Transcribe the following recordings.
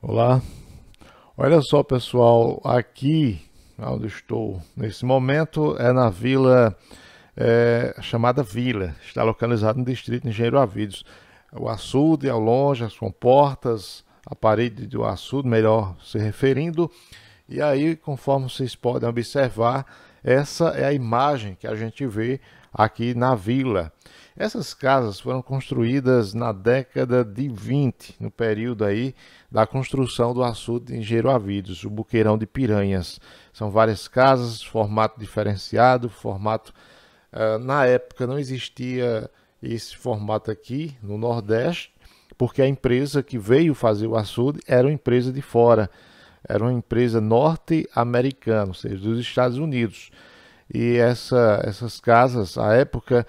Olá, olha só pessoal, aqui onde estou nesse momento é na vila é, chamada Vila, está localizado no distrito Engenheiro Avidos. O açude ao é longe, as comportas, a parede do açude, melhor se referindo, e aí, conforme vocês podem observar, essa é a imagem que a gente vê aqui na vila. Essas casas foram construídas na década de 20, no período aí da construção do açude em Geroavidos, o Buqueirão de Piranhas. São várias casas, formato diferenciado, formato... Uh, na época não existia esse formato aqui no Nordeste, porque a empresa que veio fazer o açude era uma empresa de fora era uma empresa norte-americana, ou seja, dos Estados Unidos. E essa, essas casas, à época,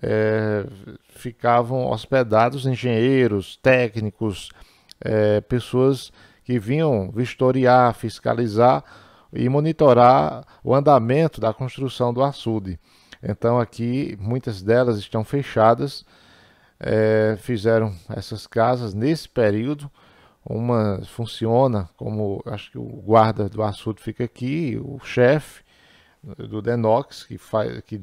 é, ficavam hospedados engenheiros, técnicos, é, pessoas que vinham vistoriar, fiscalizar e monitorar o andamento da construção do açude. Então, aqui, muitas delas estão fechadas. É, fizeram essas casas nesse período uma funciona como acho que o guarda do açude fica aqui, o chefe eh, do Denox que faz que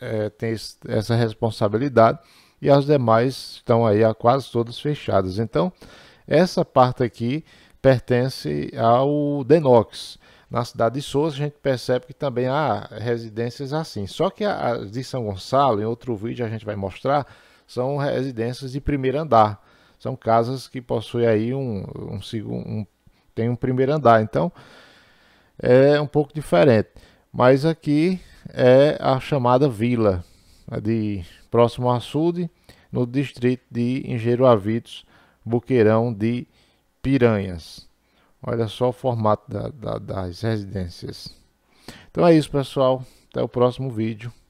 é, tem esse, essa responsabilidade e as demais estão aí quase todas fechadas. Então essa parte aqui pertence ao Denox. Na cidade de Souza a gente percebe que também há residências assim. Só que as de São Gonçalo, em outro vídeo a gente vai mostrar, são residências de primeiro andar são casas que possuem aí um, um, um tem um primeiro andar, então é um pouco diferente. Mas aqui é a chamada vila, né, de próximo ao açude, no distrito de Engenheiro Avitos, Buqueirão de Piranhas. Olha só o formato da, da, das residências. Então é isso, pessoal. Até o próximo vídeo.